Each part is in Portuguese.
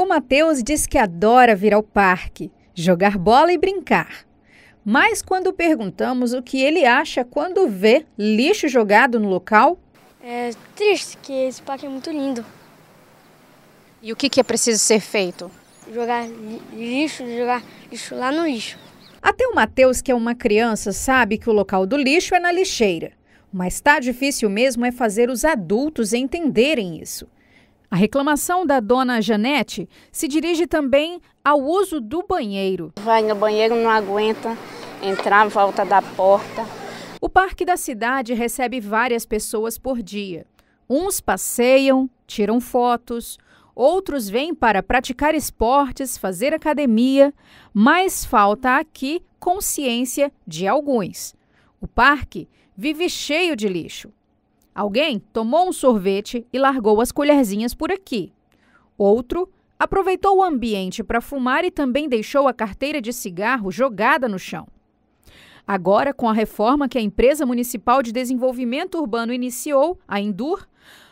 O Matheus diz que adora vir ao parque, jogar bola e brincar. Mas quando perguntamos o que ele acha quando vê lixo jogado no local. É triste, que esse parque é muito lindo. E o que, que é preciso ser feito? Jogar lixo, jogar lixo lá no lixo. Até o Matheus, que é uma criança, sabe que o local do lixo é na lixeira. Mas tá difícil mesmo é fazer os adultos entenderem isso. A reclamação da dona Janete se dirige também ao uso do banheiro. Vai no banheiro, não aguenta entrar, volta da porta. O parque da cidade recebe várias pessoas por dia. Uns passeiam, tiram fotos, outros vêm para praticar esportes, fazer academia, mas falta aqui consciência de alguns. O parque vive cheio de lixo. Alguém tomou um sorvete e largou as colherzinhas por aqui. Outro aproveitou o ambiente para fumar e também deixou a carteira de cigarro jogada no chão. Agora, com a reforma que a Empresa Municipal de Desenvolvimento Urbano iniciou, a Indur,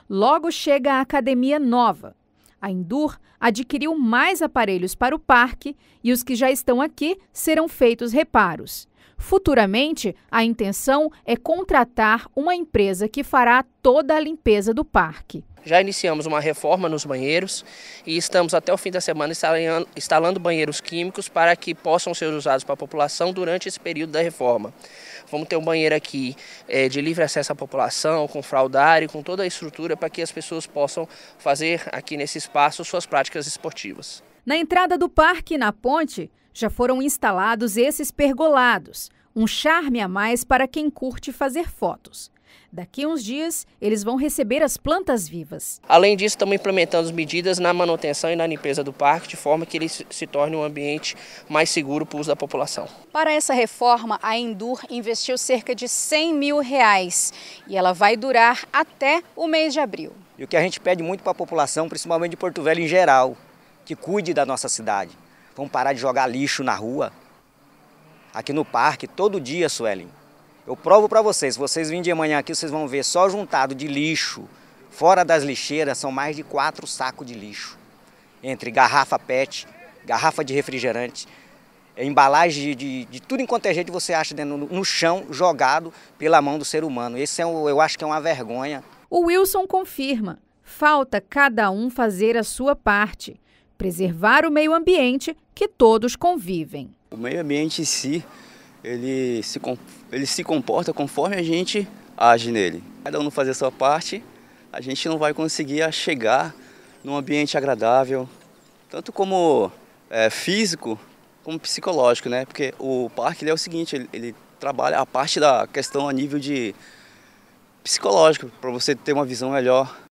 logo chega a academia nova, a Indur adquiriu mais aparelhos para o parque e os que já estão aqui serão feitos reparos. Futuramente, a intenção é contratar uma empresa que fará toda a limpeza do parque. Já iniciamos uma reforma nos banheiros e estamos até o fim da semana instalando, instalando banheiros químicos para que possam ser usados para a população durante esse período da reforma. Vamos ter um banheiro aqui é, de livre acesso à população, com fraldário, com toda a estrutura para que as pessoas possam fazer aqui nesse espaço suas práticas esportivas. Na entrada do parque na ponte já foram instalados esses pergolados, um charme a mais para quem curte fazer fotos. Daqui uns dias, eles vão receber as plantas vivas. Além disso, estamos implementando medidas na manutenção e na limpeza do parque, de forma que ele se torne um ambiente mais seguro para o uso da população. Para essa reforma, a Endur investiu cerca de 100 mil reais e ela vai durar até o mês de abril. E o que a gente pede muito para a população, principalmente de Porto Velho em geral, que cuide da nossa cidade. Vamos parar de jogar lixo na rua, aqui no parque, todo dia, Suelen. Eu provo para vocês, vocês virem de manhã aqui, vocês vão ver só juntado de lixo, fora das lixeiras, são mais de quatro sacos de lixo. Entre garrafa PET, garrafa de refrigerante, embalagem de, de, de tudo enquanto é jeito você acha no, no, chão, jogado pela mão do ser humano. Esse é o, eu acho que é uma vergonha. O Wilson confirma, falta cada um fazer a sua parte, preservar o meio ambiente que todos convivem. O meio ambiente em si ele se, ele se comporta conforme a gente age nele. Cada um não fazer a sua parte, a gente não vai conseguir chegar num ambiente agradável, tanto como é, físico, como psicológico, né? Porque o parque ele é o seguinte, ele, ele trabalha a parte da questão a nível de psicológico, para você ter uma visão melhor